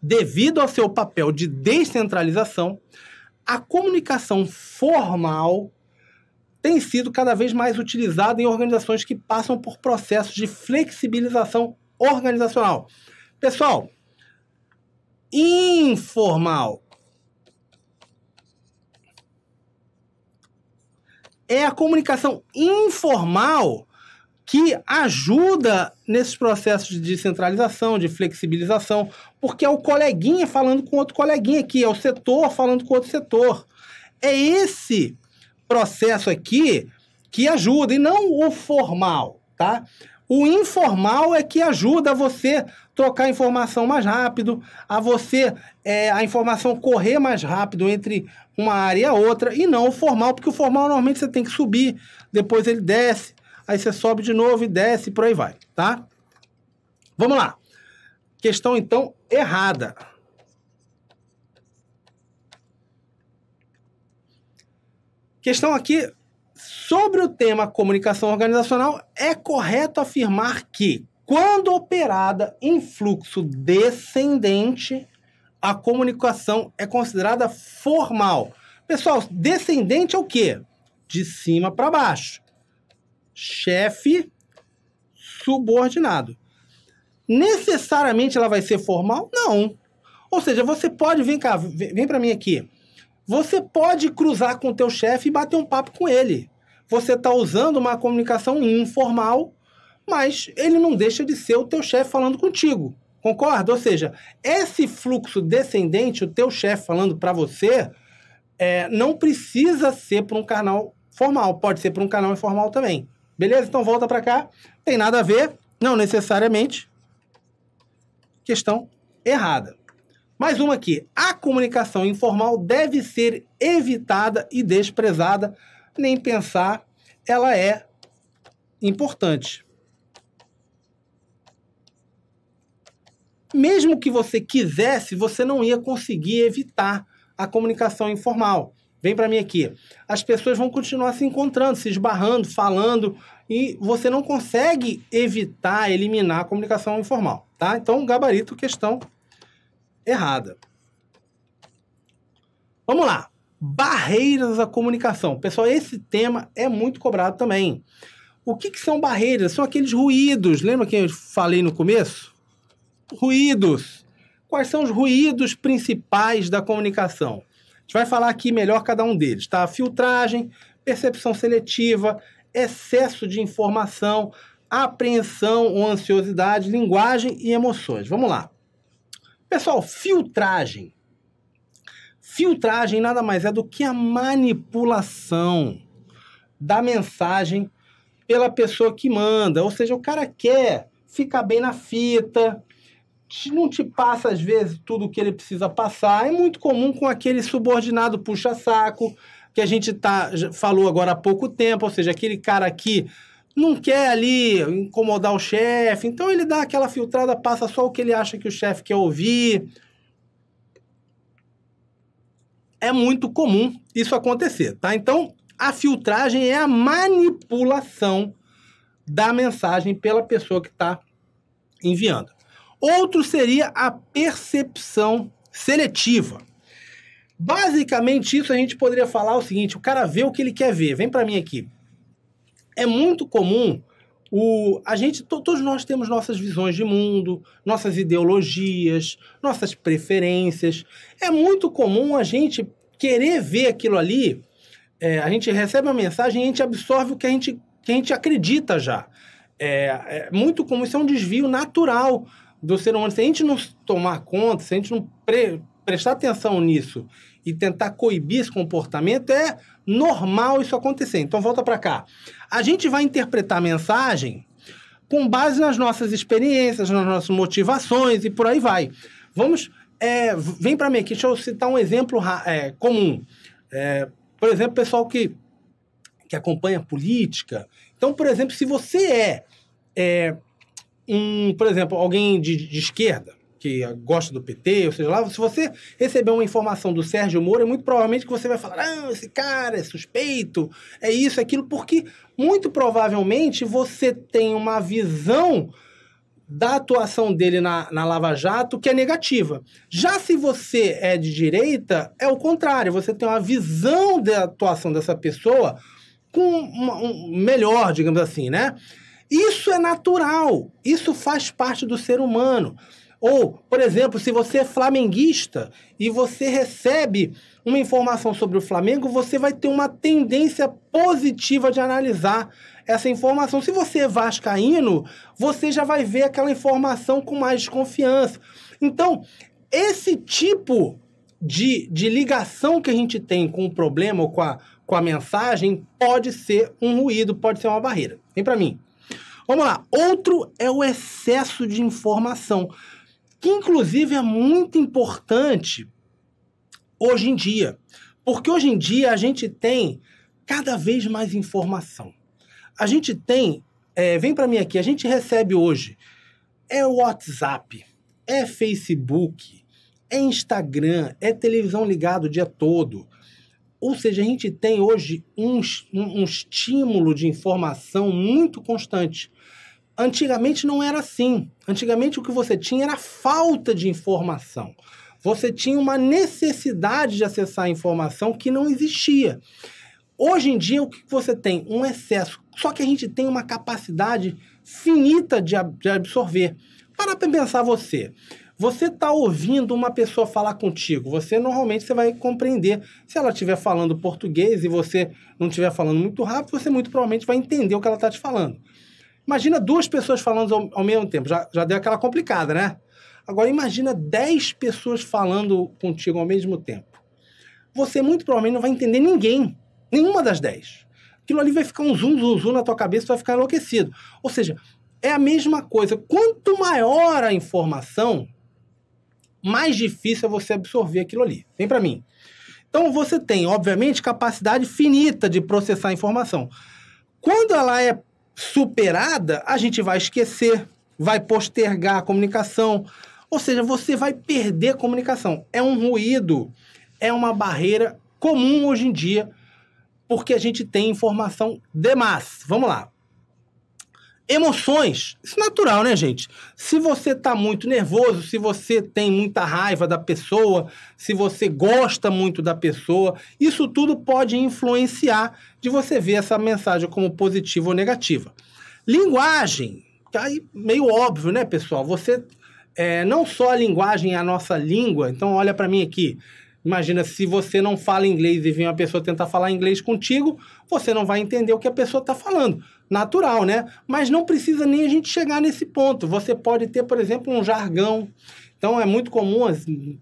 devido ao seu papel de descentralização, a comunicação formal tem sido cada vez mais utilizada em organizações que passam por processos de flexibilização organizacional. Pessoal, informal é a comunicação informal que ajuda nesses processos de descentralização, de flexibilização, porque é o coleguinha falando com outro coleguinha aqui, é o setor falando com outro setor. É esse processo aqui que ajuda, e não o formal, tá? O informal é que ajuda você trocar informação mais rápido, a você é, a informação correr mais rápido entre uma área e a outra, e não o formal, porque o formal normalmente você tem que subir, depois ele desce, aí você sobe de novo e desce, e por aí vai, tá? Vamos lá. Questão, então, errada. Questão aqui sobre o tema comunicação organizacional, é correto afirmar que, quando operada em fluxo descendente, a comunicação é considerada formal. Pessoal, descendente é o quê? De cima para baixo. Chefe subordinado. Necessariamente ela vai ser formal? Não. Ou seja, você pode, vem cá, vem, vem para mim aqui. Você pode cruzar com o teu chefe e bater um papo com ele. Você está usando uma comunicação informal, mas ele não deixa de ser o teu chefe falando contigo. Concorda? Ou seja, esse fluxo descendente, o teu chefe falando para você, é, não precisa ser por um canal formal, pode ser por um canal informal também. Beleza? Então volta para cá. Tem nada a ver, não necessariamente. Questão errada. Mais uma aqui. A comunicação informal deve ser evitada e desprezada, nem pensar, ela é importante. mesmo que você quisesse, você não ia conseguir evitar a comunicação informal. Vem para mim aqui. As pessoas vão continuar se encontrando, se esbarrando, falando e você não consegue evitar, eliminar a comunicação informal, tá? Então, gabarito, questão errada. Vamos lá. Barreiras à comunicação. Pessoal, esse tema é muito cobrado também. O que, que são barreiras? São aqueles ruídos. Lembra que eu falei no começo? ruídos. Quais são os ruídos principais da comunicação? A gente vai falar aqui melhor cada um deles, tá? Filtragem, percepção seletiva, excesso de informação, apreensão ou ansiosidade, linguagem e emoções. Vamos lá. Pessoal, filtragem. Filtragem nada mais é do que a manipulação da mensagem pela pessoa que manda. Ou seja, o cara quer ficar bem na fita, não te passa, às vezes, tudo o que ele precisa passar. É muito comum com aquele subordinado puxa-saco, que a gente tá, falou agora há pouco tempo, ou seja, aquele cara aqui não quer ali incomodar o chefe, então ele dá aquela filtrada, passa só o que ele acha que o chefe quer ouvir. É muito comum isso acontecer, tá? Então, a filtragem é a manipulação da mensagem pela pessoa que está enviando. Outro seria a percepção seletiva. Basicamente, isso a gente poderia falar o seguinte: o cara vê o que ele quer ver. Vem para mim aqui. É muito comum o a gente todos nós temos nossas visões de mundo, nossas ideologias, nossas preferências. É muito comum a gente querer ver aquilo ali. É, a gente recebe uma mensagem e a gente absorve o que a gente, que a gente acredita já. É, é muito comum, isso é um desvio natural do ser humano. Se a gente não tomar conta, se a gente não pre prestar atenção nisso e tentar coibir esse comportamento, é normal isso acontecer. Então, volta para cá. A gente vai interpretar a mensagem com base nas nossas experiências, nas nossas motivações e por aí vai. Vamos. É, vem para mim aqui, deixa eu citar um exemplo é, comum. É, por exemplo, pessoal que, que acompanha política. Então, por exemplo, se você é, é um, por exemplo, alguém de, de esquerda, que gosta do PT, ou seja lá, se você receber uma informação do Sérgio Moro, é muito provavelmente que você vai falar, ah, esse cara é suspeito, é isso, é aquilo, porque muito provavelmente você tem uma visão da atuação dele na, na Lava Jato que é negativa. Já se você é de direita, é o contrário, você tem uma visão da atuação dessa pessoa com uma, um melhor, digamos assim, né? Isso é natural, isso faz parte do ser humano. Ou, por exemplo, se você é flamenguista e você recebe uma informação sobre o Flamengo, você vai ter uma tendência positiva de analisar essa informação. Se você é vascaíno, você já vai ver aquela informação com mais confiança. Então, esse tipo de, de ligação que a gente tem com o problema ou com a, com a mensagem pode ser um ruído, pode ser uma barreira. Vem para mim. Vamos lá. Outro é o excesso de informação, que inclusive é muito importante hoje em dia. Porque hoje em dia a gente tem cada vez mais informação. A gente tem, é, vem para mim aqui, a gente recebe hoje é WhatsApp, é Facebook, é Instagram, é televisão ligada o dia todo. Ou seja, a gente tem hoje um, um, um estímulo de informação muito constante. Antigamente não era assim. Antigamente o que você tinha era falta de informação. Você tinha uma necessidade de acessar informação que não existia. Hoje em dia, o que você tem? Um excesso. Só que a gente tem uma capacidade finita de, de absorver. Para pensar você. Você está ouvindo uma pessoa falar contigo, você normalmente você vai compreender. Se ela estiver falando português e você não estiver falando muito rápido, você muito provavelmente vai entender o que ela está te falando. Imagina duas pessoas falando ao, ao mesmo tempo, já, já deu aquela complicada, né? Agora imagina 10 pessoas falando contigo ao mesmo tempo. Você muito provavelmente não vai entender ninguém, nenhuma das 10. Aquilo ali vai ficar um zoom, zoom, zoom na tua cabeça, tu vai ficar enlouquecido. Ou seja, é a mesma coisa. Quanto maior a informação, mais difícil é você absorver aquilo ali. Vem para mim. Então você tem, obviamente, capacidade finita de processar a informação. Quando ela é superada, a gente vai esquecer, vai postergar a comunicação. Ou seja, você vai perder a comunicação. É um ruído, é uma barreira comum hoje em dia, porque a gente tem informação demais. Vamos lá. Emoções, isso é natural, né, gente? Se você tá muito nervoso, se você tem muita raiva da pessoa, se você gosta muito da pessoa, isso tudo pode influenciar de você ver essa mensagem como positiva ou negativa. Linguagem, aí meio óbvio, né, pessoal? Você é, não só a linguagem é a nossa língua, então olha para mim aqui. Imagina se você não fala inglês e vem uma pessoa tentar falar inglês contigo, você não vai entender o que a pessoa está falando natural, né? Mas não precisa nem a gente chegar nesse ponto. Você pode ter, por exemplo, um jargão. Então é muito comum assim,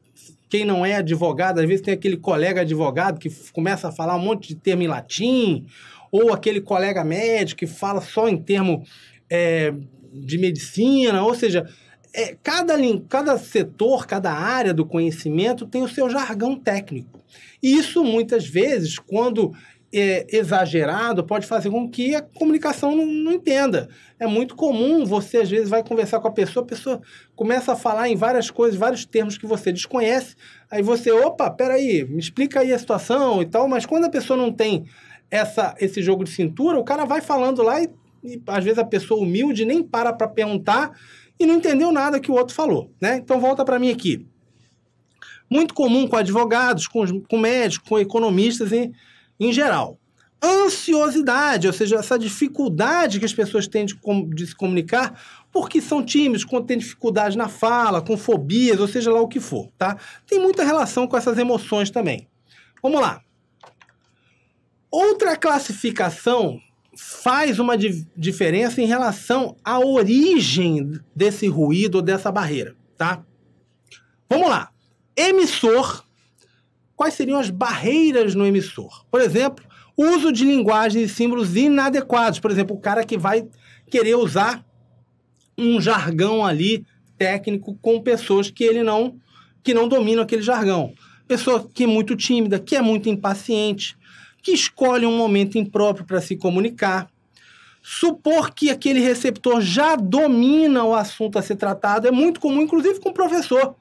quem não é advogado, às vezes tem aquele colega advogado que começa a falar um monte de termo em latim, ou aquele colega médico que fala só em termo é, de medicina, ou seja, é, cada, cada setor, cada área do conhecimento tem o seu jargão técnico. E isso, muitas vezes, quando é, exagerado pode fazer com que a comunicação não, não, entenda. É muito comum você, às vezes, vai conversar com a pessoa, a pessoa começa a falar em várias coisas, vários termos que você desconhece, aí você, opa, peraí, me explica aí a situação e tal, mas quando a pessoa não tem essa, esse jogo de cintura, o cara vai falando lá e, e às vezes a pessoa humilde nem para para perguntar e não entendeu nada que o outro falou, né? Então volta para mim aqui. Muito comum com advogados, com, com médicos, com economistas, hein? em geral. Ansiosidade, ou seja, essa dificuldade que as pessoas têm de, de se comunicar porque são tímidos, quando têm dificuldade na fala, com fobias, ou seja lá o que for, tá? Tem muita relação com essas emoções também. Vamos lá. Outra classificação faz uma di diferença em relação à origem desse ruído, dessa barreira, tá? Vamos lá. Emissor quais seriam as barreiras no emissor. Por exemplo, uso de linguagens e símbolos inadequados. Por exemplo, o cara que vai querer usar um jargão ali técnico com pessoas que ele não que não dominam aquele jargão. Pessoa que é muito tímida, que é muito impaciente, que escolhe um momento impróprio para se comunicar. Supor que aquele receptor já domina o assunto a ser tratado é muito comum, inclusive com o professor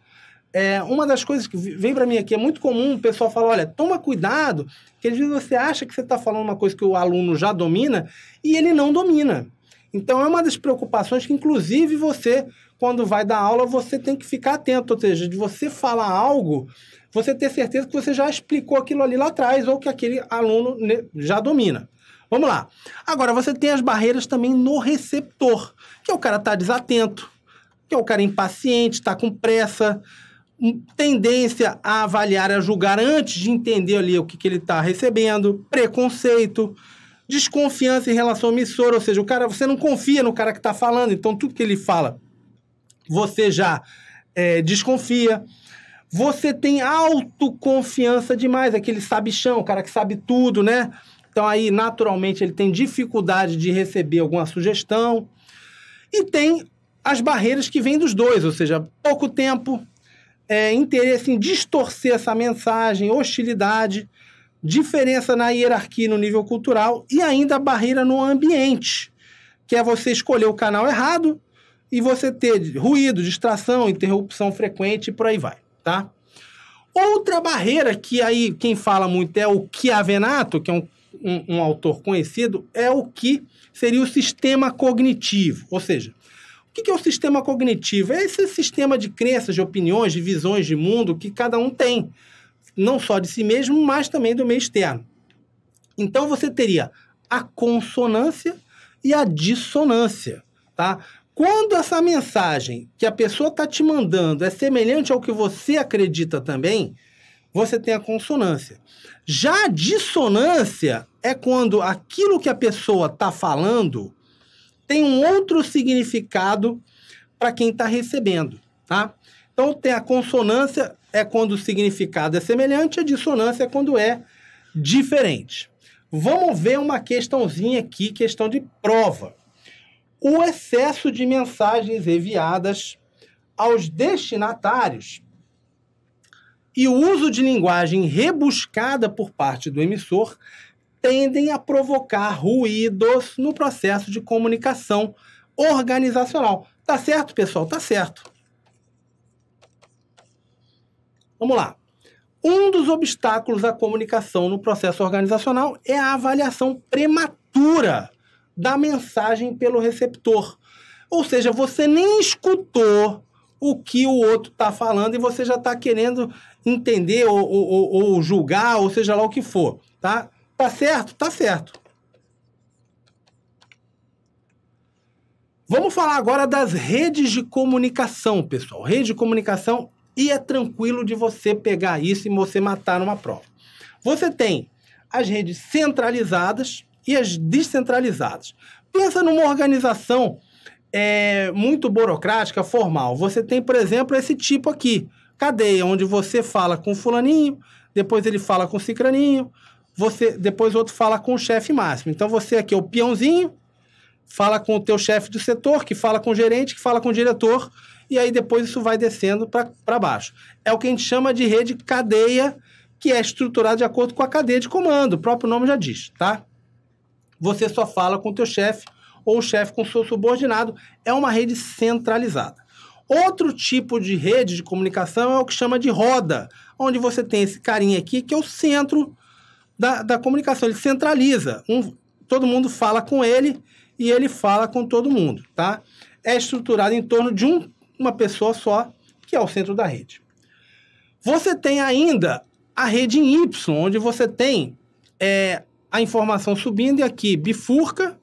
é, uma das coisas que vem para mim aqui é muito comum o pessoal falar: olha, toma cuidado, que às vezes você acha que você está falando uma coisa que o aluno já domina e ele não domina. Então, é uma das preocupações que, inclusive, você, quando vai dar aula, você tem que ficar atento. Ou seja, de você falar algo, você ter certeza que você já explicou aquilo ali lá atrás ou que aquele aluno já domina. Vamos lá. Agora, você tem as barreiras também no receptor, que é o cara tá desatento, que é o cara impaciente, está com pressa tendência a avaliar, a julgar antes de entender ali o que, que ele está recebendo, preconceito, desconfiança em relação ao emissor, ou seja, o cara, você não confia no cara que está falando, então tudo que ele fala, você já é, desconfia. Você tem autoconfiança demais, aquele sabichão, o cara que sabe tudo, né? Então aí, naturalmente, ele tem dificuldade de receber alguma sugestão. E tem as barreiras que vêm dos dois, ou seja, pouco tempo, é, interesse em distorcer essa mensagem, hostilidade, diferença na hierarquia no nível cultural e ainda barreira no ambiente, que é você escolher o canal errado e você ter ruído, distração, interrupção frequente e por aí vai, tá? Outra barreira que aí quem fala muito é o Chiavenato, que é um, um, um autor conhecido, é o que seria o sistema cognitivo, ou seja, o que é o sistema cognitivo? É esse sistema de crenças, de opiniões, de visões de mundo que cada um tem, não só de si mesmo, mas também do meio externo. Então você teria a consonância e a dissonância, tá? Quando essa mensagem que a pessoa está te mandando é semelhante ao que você acredita também, você tem a consonância. Já a dissonância é quando aquilo que a pessoa está falando tem um outro significado para quem está recebendo, tá? Então, tem a consonância é quando o significado é semelhante, a dissonância é quando é diferente. Vamos ver uma questãozinha aqui, questão de prova. O excesso de mensagens enviadas aos destinatários e o uso de linguagem rebuscada por parte do emissor tendem a provocar ruídos no processo de comunicação organizacional. Tá certo, pessoal? Tá certo. Vamos lá. Um dos obstáculos à comunicação no processo organizacional é a avaliação prematura da mensagem pelo receptor. Ou seja, você nem escutou o que o outro está falando e você já está querendo entender ou, ou, ou julgar, ou seja lá o que for, tá? Tá certo? Tá certo. Vamos falar agora das redes de comunicação, pessoal. Rede de comunicação e é tranquilo de você pegar isso e você matar numa prova. Você tem as redes centralizadas e as descentralizadas. Pensa numa organização é, muito burocrática, formal. Você tem, por exemplo, esse tipo aqui, cadeia, onde você fala com fulaninho, depois ele fala com cicraninho, você depois o outro fala com o chefe máximo. Então você aqui é o peãozinho, fala com o teu chefe do setor, que fala com o gerente, que fala com o diretor, e aí depois isso vai descendo para baixo. É o que a gente chama de rede cadeia, que é estruturada de acordo com a cadeia de comando, o próprio nome já diz, tá? Você só fala com o teu chefe ou o chefe com o seu subordinado, é uma rede centralizada. Outro tipo de rede de comunicação é o que chama de roda, onde você tem esse carinha aqui que é o centro da, da comunicação. Ele centraliza. Um, todo mundo fala com ele e ele fala com todo mundo, tá? É estruturado em torno de um, uma pessoa só, que é o centro da rede. Você tem ainda a rede em Y, onde você tem é, a informação subindo e aqui bifurca,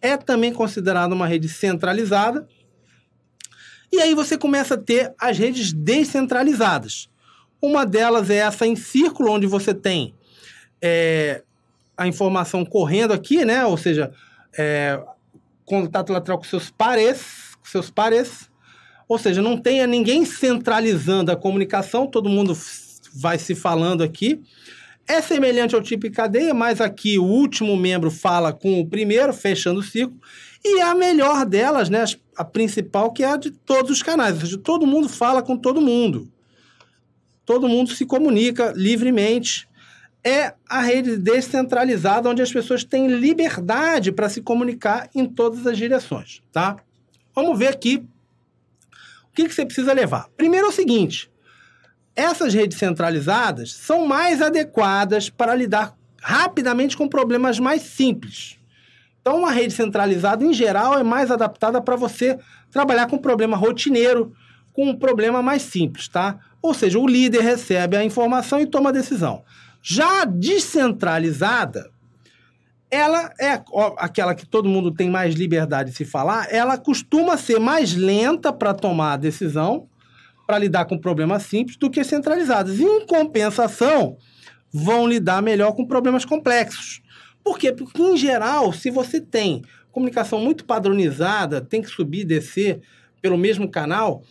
é também considerada uma rede centralizada. E aí você começa a ter as redes descentralizadas. Uma delas é essa em círculo, onde você tem é, a informação correndo aqui, né? Ou seja, é, contato lateral com seus pares, com seus pares. Ou seja, não tenha ninguém centralizando a comunicação, todo mundo vai se falando aqui. É semelhante ao tipo cadeia, mas aqui o último membro fala com o primeiro, fechando o ciclo. E a melhor delas, né, a principal, que é a de todos os canais. Ou seja, todo mundo fala com todo mundo. Todo mundo se comunica livremente é a rede descentralizada onde as pessoas têm liberdade para se comunicar em todas as direções, tá? Vamos ver aqui o que, que você precisa levar. Primeiro é o seguinte, essas redes centralizadas são mais adequadas para lidar rapidamente com problemas mais simples. Então, uma rede centralizada, em geral, é mais adaptada para você trabalhar com problema rotineiro, com um problema mais simples, tá? Ou seja, o líder recebe a informação e toma a decisão. Já descentralizada, ela é ó, aquela que todo mundo tem mais liberdade de se falar, ela costuma ser mais lenta para tomar a decisão, para lidar com problemas simples, do que centralizadas. Em compensação, vão lidar melhor com problemas complexos. Por quê? Porque, em geral, se você tem comunicação muito padronizada, tem que subir e descer pelo mesmo canal,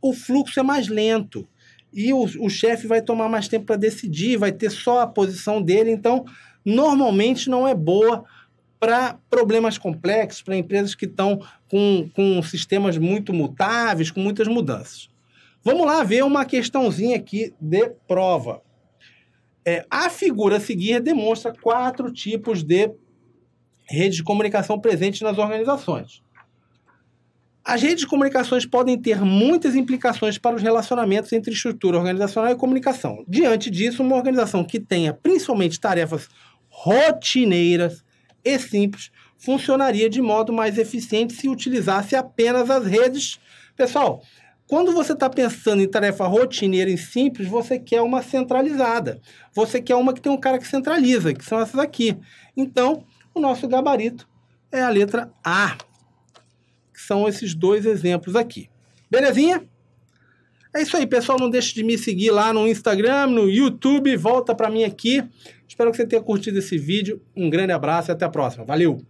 o fluxo é mais lento e o, o chefe vai tomar mais tempo para decidir, vai ter só a posição dele. Então, normalmente não é boa para problemas complexos, para empresas que estão com, com sistemas muito mutáveis, com muitas mudanças. Vamos lá ver uma questãozinha aqui de prova. É, a figura a seguir demonstra quatro tipos de redes de comunicação presentes nas organizações. As redes de comunicações podem ter muitas implicações para os relacionamentos entre estrutura organizacional e comunicação. Diante disso, uma organização que tenha principalmente tarefas rotineiras e simples funcionaria de modo mais eficiente se utilizasse apenas as redes. Pessoal, quando você está pensando em tarefa rotineira e simples, você quer uma centralizada. Você quer uma que tem um cara que centraliza, que são essas aqui. Então, o nosso gabarito é a letra A são esses dois exemplos aqui. Belezinha? É isso aí, pessoal. Não deixe de me seguir lá no Instagram, no YouTube. Volta para mim aqui. Espero que você tenha curtido esse vídeo. Um grande abraço e até a próxima. Valeu!